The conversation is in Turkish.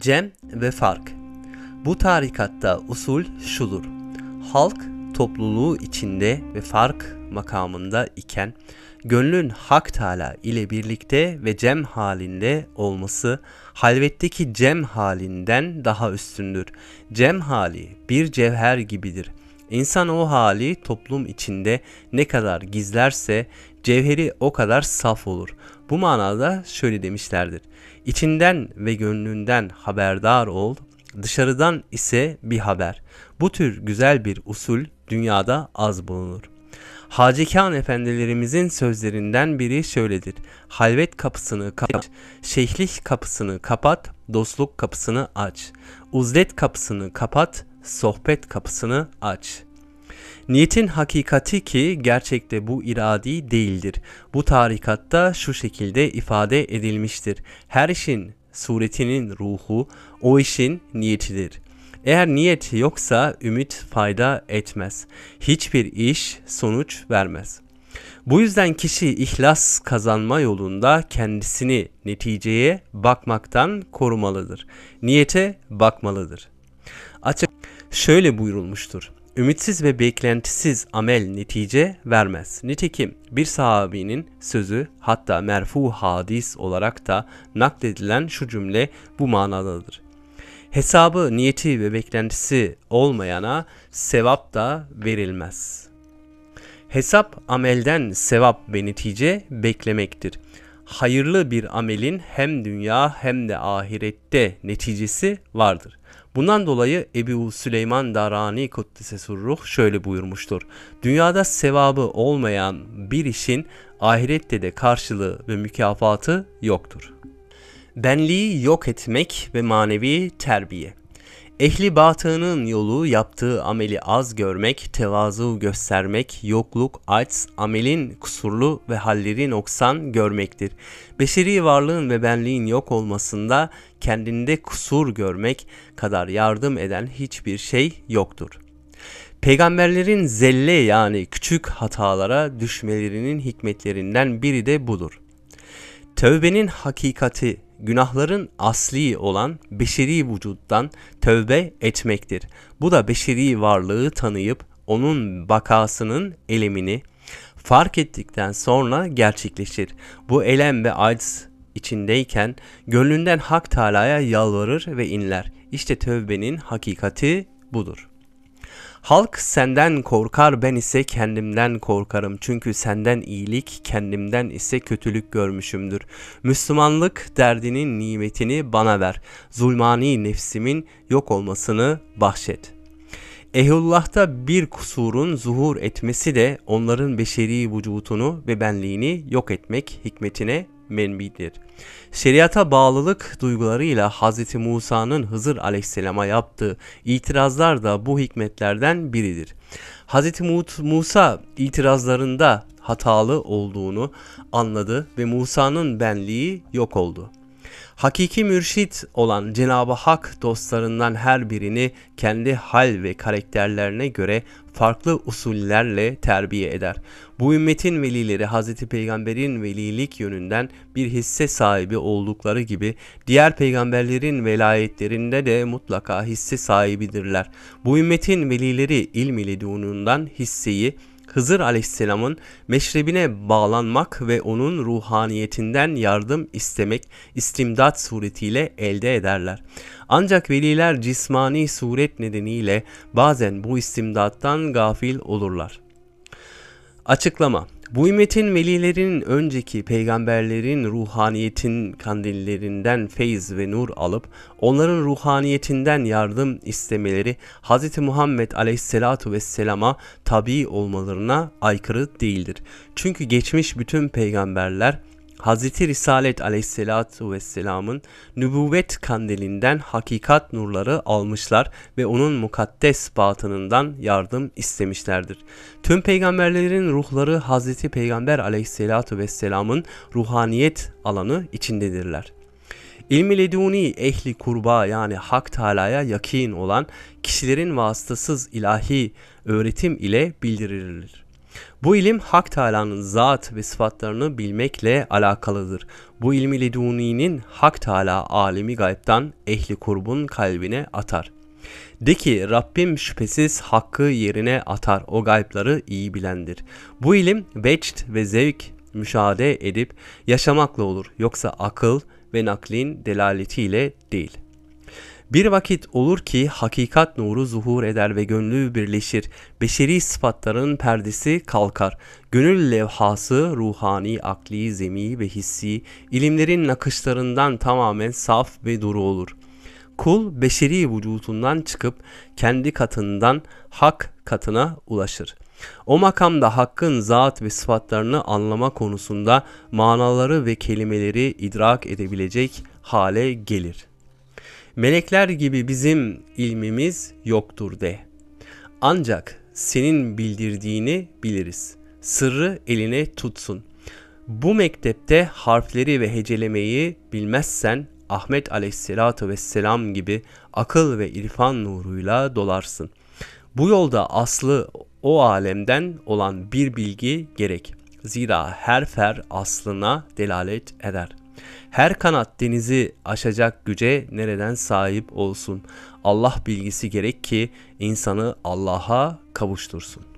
Cem ve fark. Bu tarikatta usul şudur. Halk topluluğu içinde ve fark makamında iken gönlün Hak Teala ile birlikte ve cem halinde olması halvetteki cem halinden daha üstündür. Cem hali bir cevher gibidir. İnsan o hali toplum içinde ne kadar gizlerse, cevheri o kadar saf olur. Bu manada şöyle demişlerdir. İçinden ve gönlünden haberdar ol, dışarıdan ise bir haber. Bu tür güzel bir usul dünyada az bulunur. Hacı Khan efendilerimizin sözlerinden biri şöyledir. Halvet kapısını kapat, şeyhlik kapısını kapat, dostluk kapısını aç. Uzlet kapısını kapat, sohbet kapısını aç.'' Niyetin hakikati ki gerçekte bu iradi değildir. Bu tarikatta şu şekilde ifade edilmiştir. Her işin suretinin ruhu o işin niyetidir. Eğer niyet yoksa ümit fayda etmez. Hiçbir iş sonuç vermez. Bu yüzden kişi ihlas kazanma yolunda kendisini neticeye bakmaktan korumalıdır. Niyete bakmalıdır. Açık şöyle buyurulmuştur ümitsiz ve beklentisiz amel netice vermez. Nitekim bir sahabinin sözü hatta merfu hadis olarak da nakledilen şu cümle bu manadadır. Hesabı, niyeti ve beklentisi olmayana sevap da verilmez. Hesap amelden sevap ve netice beklemektir. Hayırlı bir amelin hem dünya hem de ahirette neticesi vardır. Bundan dolayı Ebu Süleyman Darani Kuddisesur Ruh şöyle buyurmuştur. Dünyada sevabı olmayan bir işin ahirette de karşılığı ve mükafatı yoktur. Benliği yok etmek ve manevi terbiye. Ehli batının yolu yaptığı ameli az görmek, tevazu göstermek, yokluk, acz, amelin kusurlu ve halleri noksan görmektir. Beşeri varlığın ve benliğin yok olmasında kendinde kusur görmek kadar yardım eden hiçbir şey yoktur. Peygamberlerin zelle yani küçük hatalara düşmelerinin hikmetlerinden biri de budur. Tövbenin hakikati günahların asli olan beşeri vücuttan tövbe etmektir. Bu da beşeri varlığı tanıyıp onun bakasının elemini fark ettikten sonra gerçekleşir. Bu elem ve acz içindeyken gönlünden Hak Teala'ya yalvarır ve inler. İşte tövbenin hakikati budur. Halk senden korkar ben ise kendimden korkarım. Çünkü senden iyilik kendimden ise kötülük görmüşümdür. Müslümanlık derdinin nimetini bana ver. Zulmani nefsimin yok olmasını bahşet.'' Ehlullah'ta bir kusurun zuhur etmesi de onların beşeri vücutunu ve benliğini yok etmek hikmetine menbidir. Şeriata bağlılık duygularıyla Hz. Musa'nın Hızır aleyhisselama yaptığı itirazlar da bu hikmetlerden biridir. Hz. Musa itirazlarında hatalı olduğunu anladı ve Musa'nın benliği yok oldu. Hakiki mürşit olan Cenab-ı Hak dostlarından her birini kendi hal ve karakterlerine göre farklı usullerle terbiye eder. Bu ümmetin velileri Hz. Peygamber'in velilik yönünden bir hisse sahibi oldukları gibi diğer peygamberlerin velayetlerinde de mutlaka hisse sahibidirler. Bu ümmetin velileri ilm ileduğundan hisseyi Hızır Aleyhisselam'ın meşrebine bağlanmak ve onun ruhaniyetinden yardım istemek istimdat suretiyle elde ederler. Ancak veliler cismani suret nedeniyle bazen bu istimdattan gafil olurlar. Açıklama bu ümmetin velilerinin önceki peygamberlerin ruhaniyetin kandillerinden feyiz ve nur alıp onların ruhaniyetinden yardım istemeleri Hz. Muhammed aleyhisselatu vesselama tabi olmalarına aykırı değildir. Çünkü geçmiş bütün peygamberler Hazreti Risalet aleyhissalatu vesselamın nübüvvet kandilinden hakikat nurları almışlar ve onun mukaddes batınından yardım istemişlerdir. Tüm peygamberlerin ruhları Hazreti Peygamber aleyhissalatu vesselamın ruhaniyet alanı içindedirler. İlmi leduni ehli kurba yani Hak Teala'ya yakin olan kişilerin vasıtasız ilahi öğretim ile bildirilir. Bu ilim Hak Teala'nın zat ve sıfatlarını bilmekle alakalıdır. Bu ilmi Leduni'nin Hak Teala alimi gayiptan ehli kurbun kalbine atar. De ki Rabbim şüphesiz hakkı yerine atar o gaypları iyi bilendir. Bu ilim veçt ve zevk müşahede edip yaşamakla olur yoksa akıl ve naklin delaletiyle değil.'' Bir vakit olur ki hakikat nuru zuhur eder ve gönlü birleşir. Beşeri sıfatların perdesi kalkar. Gönül levhası ruhani, akli, zemi ve hissi ilimlerin nakışlarından tamamen saf ve duru olur. Kul beşeri vücutundan çıkıp kendi katından hak katına ulaşır.'' O makamda hakkın zat ve sıfatlarını anlama konusunda manaları ve kelimeleri idrak edebilecek hale gelir.'' Melekler gibi bizim ilmimiz yoktur de. Ancak senin bildirdiğini biliriz. Sırrı eline tutsun. Bu mektepte harfleri ve hecelemeyi bilmezsen Ahmet aleyhissalatu vesselam gibi akıl ve irfan nuruyla dolarsın. Bu yolda aslı o alemden olan bir bilgi gerek. Zira her fer aslına delalet eder.'' Her kanat denizi aşacak güce nereden sahip olsun. Allah bilgisi gerek ki insanı Allah'a kavuştursun.